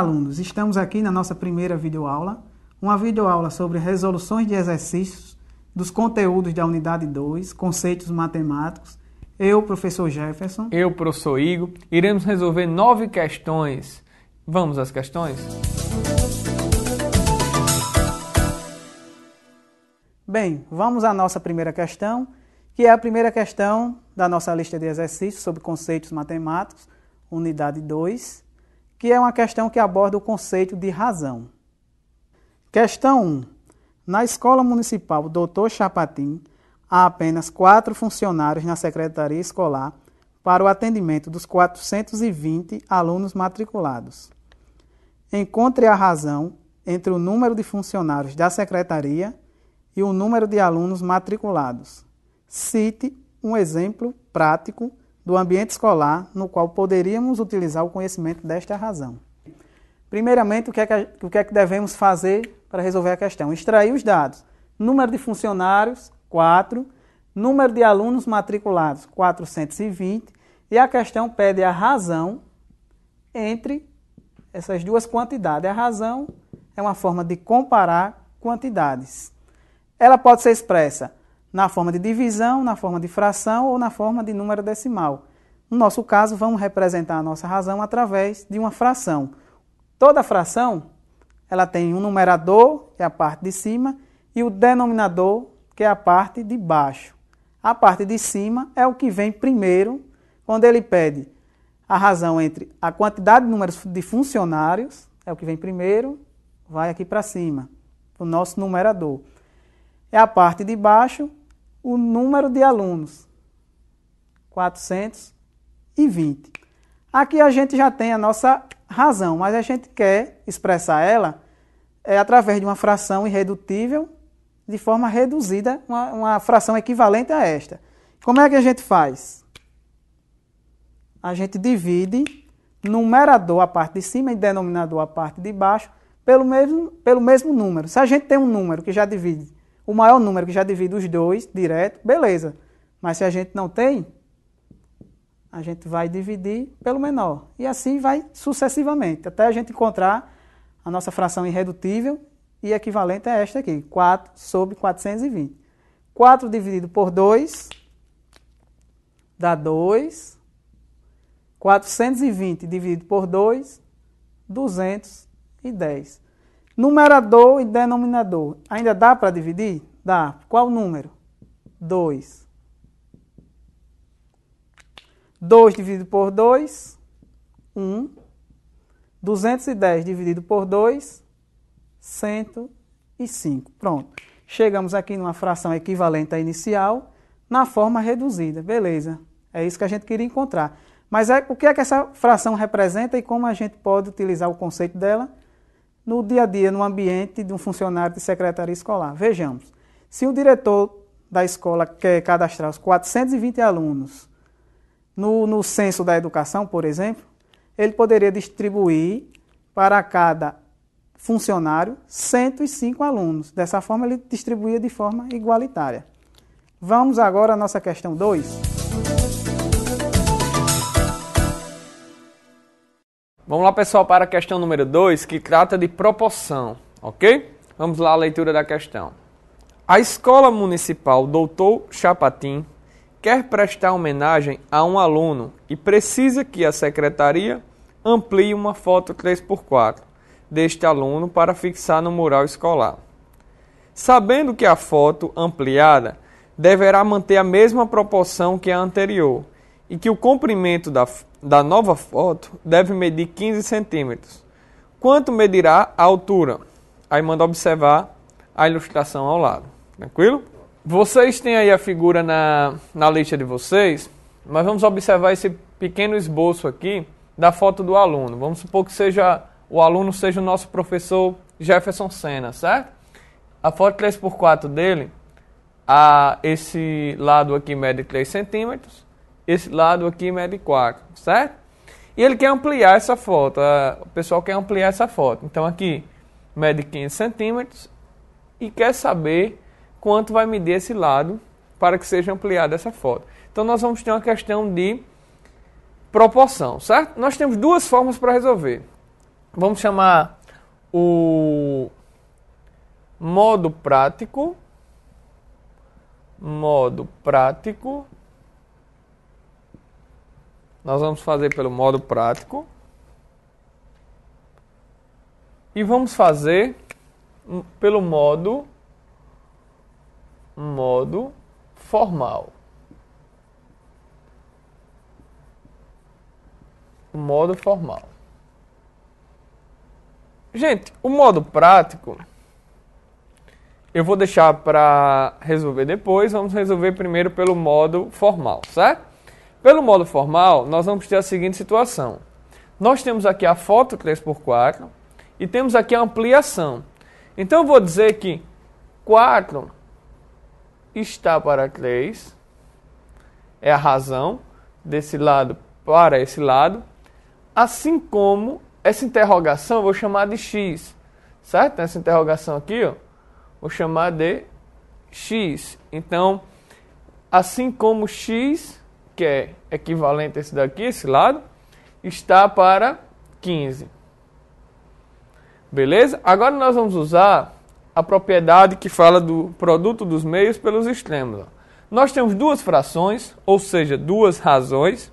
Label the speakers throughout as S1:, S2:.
S1: Olá, alunos! Estamos aqui na nossa primeira videoaula, uma videoaula sobre resoluções de exercícios dos conteúdos da unidade 2, conceitos matemáticos. Eu, professor
S2: Jefferson. Eu, professor Igor. Iremos resolver nove questões. Vamos às questões?
S1: Bem, vamos à nossa primeira questão, que é a primeira questão da nossa lista de exercícios sobre conceitos matemáticos, unidade 2 que é uma questão que aborda o conceito de razão. Questão 1. Na Escola Municipal Doutor Chapatim, há apenas quatro funcionários na Secretaria Escolar para o atendimento dos 420 alunos matriculados. Encontre a razão entre o número de funcionários da Secretaria e o número de alunos matriculados. Cite um exemplo prático do ambiente escolar no qual poderíamos utilizar o conhecimento desta razão. Primeiramente, o que é que, o que, é que devemos fazer para resolver a questão? Extrair os dados. Número de funcionários, 4. Número de alunos matriculados, 420. E a questão pede a razão entre essas duas quantidades. A razão é uma forma de comparar quantidades. Ela pode ser expressa na forma de divisão, na forma de fração ou na forma de número decimal. No nosso caso, vamos representar a nossa razão através de uma fração. Toda fração ela tem um numerador, que é a parte de cima, e o denominador, que é a parte de baixo. A parte de cima é o que vem primeiro, quando ele pede a razão entre a quantidade de números de funcionários, é o que vem primeiro, vai aqui para cima, o nosso numerador. É a parte de baixo o número de alunos, 420. Aqui a gente já tem a nossa razão, mas a gente quer expressar ela é, através de uma fração irredutível, de forma reduzida, uma, uma fração equivalente a esta. Como é que a gente faz? A gente divide numerador a parte de cima e denominador a parte de baixo pelo mesmo, pelo mesmo número. Se a gente tem um número que já divide o maior número que já divide os dois direto, beleza. Mas se a gente não tem, a gente vai dividir pelo menor. E assim vai sucessivamente, até a gente encontrar a nossa fração irredutível e equivalente a esta aqui, 4 sobre 420. 4 dividido por 2 dá 2. 420 dividido por 2, 210. Numerador e denominador. Ainda dá para dividir? Dá. Qual número? 2. 2 dividido por 2, 1. Um. 210 dividido por 2, 105. Pronto. Chegamos aqui numa fração equivalente à inicial, na forma reduzida. Beleza. É isso que a gente queria encontrar. Mas é, o que é que essa fração representa e como a gente pode utilizar o conceito dela? no dia a dia, no ambiente de um funcionário de secretaria escolar. Vejamos, se o diretor da escola quer cadastrar os 420 alunos no, no censo da educação, por exemplo, ele poderia distribuir para cada funcionário 105 alunos. Dessa forma, ele distribuía de forma igualitária. Vamos agora à nossa questão 2.
S2: Vamos lá, pessoal, para a questão número 2, que trata de proporção, ok? Vamos lá à leitura da questão. A Escola Municipal Doutor Chapatim quer prestar homenagem a um aluno e precisa que a secretaria amplie uma foto 3x4 deste aluno para fixar no mural escolar. Sabendo que a foto ampliada deverá manter a mesma proporção que a anterior e que o comprimento da, da nova foto deve medir 15 centímetros. Quanto medirá a altura? Aí manda observar a ilustração ao lado. Tranquilo? Vocês têm aí a figura na, na lista de vocês, mas vamos observar esse pequeno esboço aqui da foto do aluno. Vamos supor que seja o aluno seja o nosso professor Jefferson Senna, certo? A foto 3x4 dele, a esse lado aqui mede 3 centímetros esse lado aqui mede 4, certo? E ele quer ampliar essa foto, o pessoal quer ampliar essa foto. Então aqui mede 15 centímetros e quer saber quanto vai medir esse lado para que seja ampliada essa foto. Então nós vamos ter uma questão de proporção, certo? Nós temos duas formas para resolver. Vamos chamar o modo prático, modo prático nós vamos fazer pelo modo prático. E vamos fazer pelo modo modo formal. Modo formal. Gente, o modo prático eu vou deixar para resolver depois. Vamos resolver primeiro pelo modo formal, certo? Pelo modo formal, nós vamos ter a seguinte situação. Nós temos aqui a foto 3 por 4 e temos aqui a ampliação. Então, eu vou dizer que 4 está para 3, é a razão desse lado para esse lado, assim como essa interrogação eu vou chamar de x, certo? Essa interrogação aqui, ó, vou chamar de x. Então, assim como x que é equivalente a esse daqui, esse lado, está para 15. Beleza? Agora nós vamos usar a propriedade que fala do produto dos meios pelos extremos. Nós temos duas frações, ou seja, duas razões,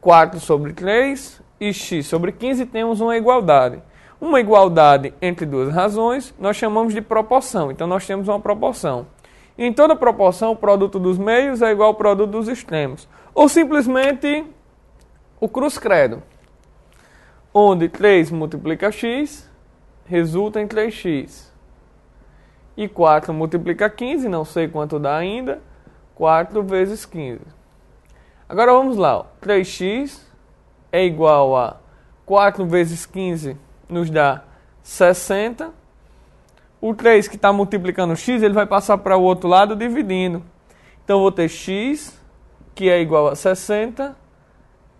S2: 4 sobre 3 e x sobre 15, temos uma igualdade. Uma igualdade entre duas razões nós chamamos de proporção, então nós temos uma proporção. Em toda proporção, o produto dos meios é igual ao produto dos extremos. Ou simplesmente o cruz credo, onde 3 multiplica x resulta em 3x. E 4 multiplica 15, não sei quanto dá ainda, 4 vezes 15. Agora vamos lá, 3x é igual a 4 vezes 15 nos dá 60 o 3 que está multiplicando x, ele vai passar para o outro lado dividindo. Então, eu vou ter x, que é igual a 60,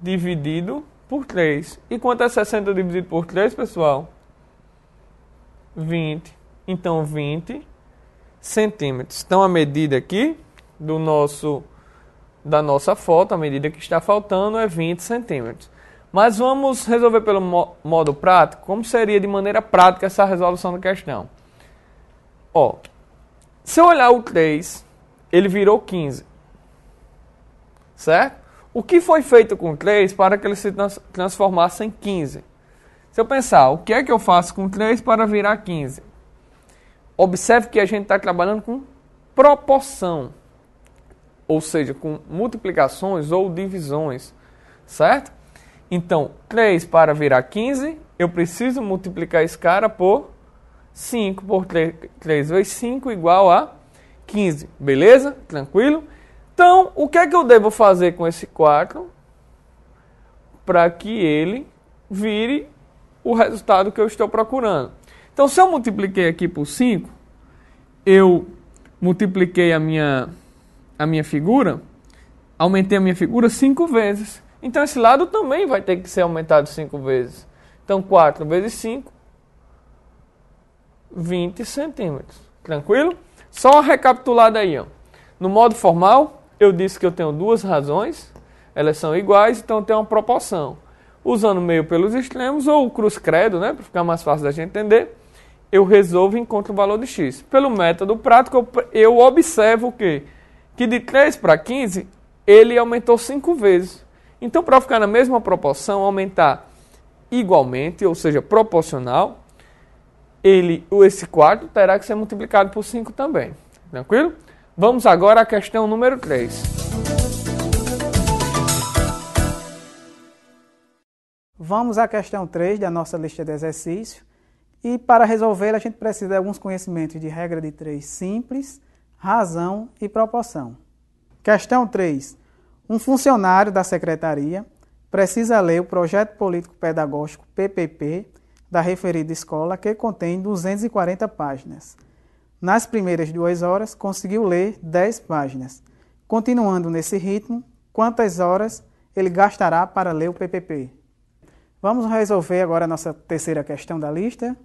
S2: dividido por 3. E quanto é 60 dividido por 3, pessoal? 20. Então, 20 centímetros. Então, a medida aqui do nosso da nossa foto, a medida que está faltando é 20 centímetros. Mas vamos resolver pelo modo prático. Como seria de maneira prática essa resolução da questão? Ó, se eu olhar o 3, ele virou 15. Certo? O que foi feito com 3 para que ele se transformasse em 15? Se eu pensar, o que é que eu faço com 3 para virar 15? Observe que a gente está trabalhando com proporção, ou seja, com multiplicações ou divisões, certo? Então, 3 para virar 15, eu preciso multiplicar esse cara por 5 por 3, 3 vezes 5 igual a 15. Beleza? Tranquilo? Então, o que é que eu devo fazer com esse 4 para que ele vire o resultado que eu estou procurando? Então, se eu multipliquei aqui por 5, eu multipliquei a minha, a minha figura, aumentei a minha figura 5 vezes. Então, esse lado também vai ter que ser aumentado 5 vezes. Então, 4 vezes 5 20 centímetros. Tranquilo? Só uma recapitulada aí. Ó. No modo formal, eu disse que eu tenho duas razões. Elas são iguais, então tem uma proporção. Usando meio pelos extremos ou o cruz credo, né, para ficar mais fácil da gente entender, eu resolvo e encontro o valor de x. Pelo método prático, eu, eu observo o quê? Que de 3 para 15, ele aumentou 5 vezes. Então, para ficar na mesma proporção, aumentar igualmente, ou seja, proporcional, ele, esse quarto, terá que ser multiplicado por 5 também. Tranquilo? Vamos agora à questão número 3.
S1: Vamos à questão 3 da nossa lista de exercícios. E para resolver, a gente precisa de alguns conhecimentos de regra de 3 simples, razão e proporção. Questão 3. Um funcionário da secretaria precisa ler o projeto político pedagógico PPP da referida escola, que contém 240 páginas. Nas primeiras duas horas, conseguiu ler 10 páginas. Continuando nesse ritmo, quantas horas ele gastará para ler o PPP? Vamos resolver agora a nossa terceira questão da lista.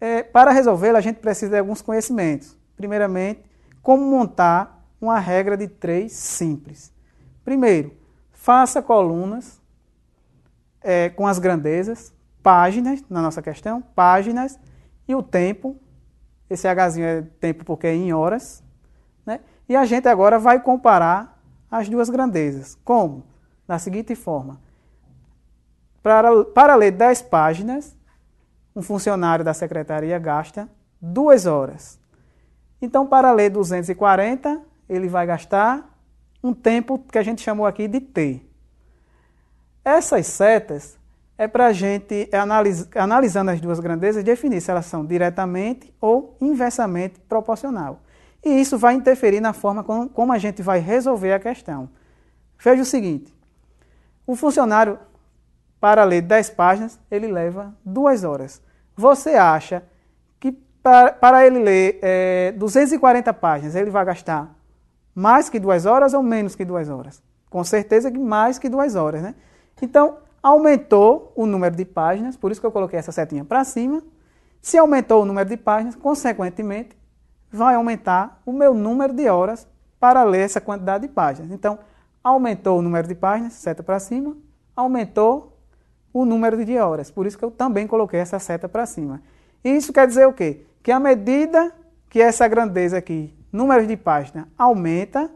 S1: É, para resolvê-la, a gente precisa de alguns conhecimentos. Primeiramente, como montar uma regra de três simples. Primeiro, faça colunas é, com as grandezas páginas, na nossa questão, páginas, e o tempo, esse Hzinho é tempo porque é em horas, né? E a gente agora vai comparar as duas grandezas. Como? Da seguinte forma. Para, para ler 10 páginas, um funcionário da secretaria gasta 2 horas. Então, para ler 240, ele vai gastar um tempo que a gente chamou aqui de T. Essas setas é para a gente, analis analisando as duas grandezas, definir se elas são diretamente ou inversamente proporcional. E isso vai interferir na forma com, como a gente vai resolver a questão. Veja o seguinte: o funcionário, para ler 10 páginas, ele leva 2 horas. Você acha que para, para ele ler é, 240 páginas, ele vai gastar mais que 2 horas ou menos que 2 horas? Com certeza que mais que 2 horas, né? Então, aumentou o número de páginas, por isso que eu coloquei essa setinha para cima. Se aumentou o número de páginas, consequentemente, vai aumentar o meu número de horas para ler essa quantidade de páginas. Então, aumentou o número de páginas, seta para cima, aumentou o número de horas. Por isso que eu também coloquei essa seta para cima. E isso quer dizer o quê? Que à medida que essa grandeza aqui, número de páginas, aumenta,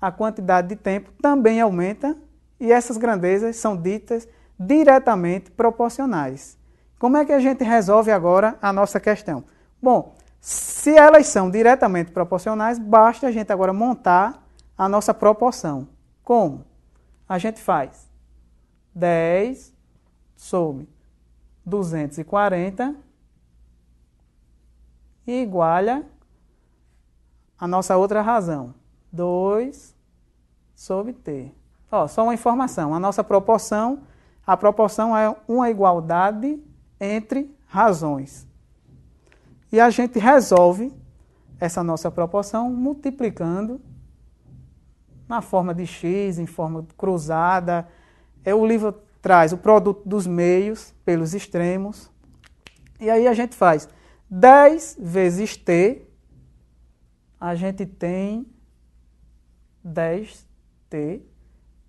S1: a quantidade de tempo também aumenta e essas grandezas são ditas diretamente proporcionais. Como é que a gente resolve agora a nossa questão? Bom, se elas são diretamente proporcionais, basta a gente agora montar a nossa proporção. Como? A gente faz 10 sobre 240 e iguala a nossa outra razão, 2 sobre t. Ó, só uma informação, a nossa proporção, a proporção é uma igualdade entre razões. E a gente resolve essa nossa proporção multiplicando na forma de x, em forma cruzada. É, o livro traz o produto dos meios pelos extremos. E aí a gente faz 10 vezes t, a gente tem 10t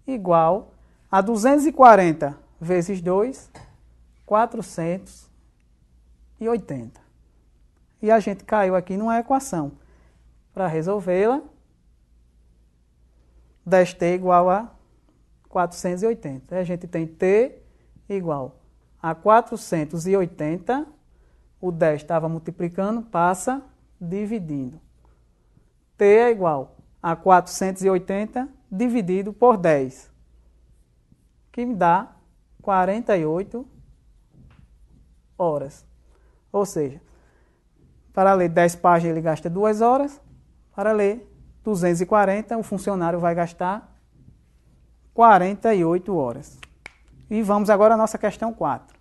S1: igual a 240 vezes 2, 480. E a gente caiu aqui numa equação. Para resolvê-la, 10t igual a 480. A gente tem t igual a 480, o 10 estava multiplicando, passa dividindo. t é igual a 480 dividido por 10, que me dá 48 horas. Ou seja, para ler 10 páginas ele gasta 2 horas, para ler 240 o funcionário vai gastar 48 horas. E vamos agora à nossa questão 4.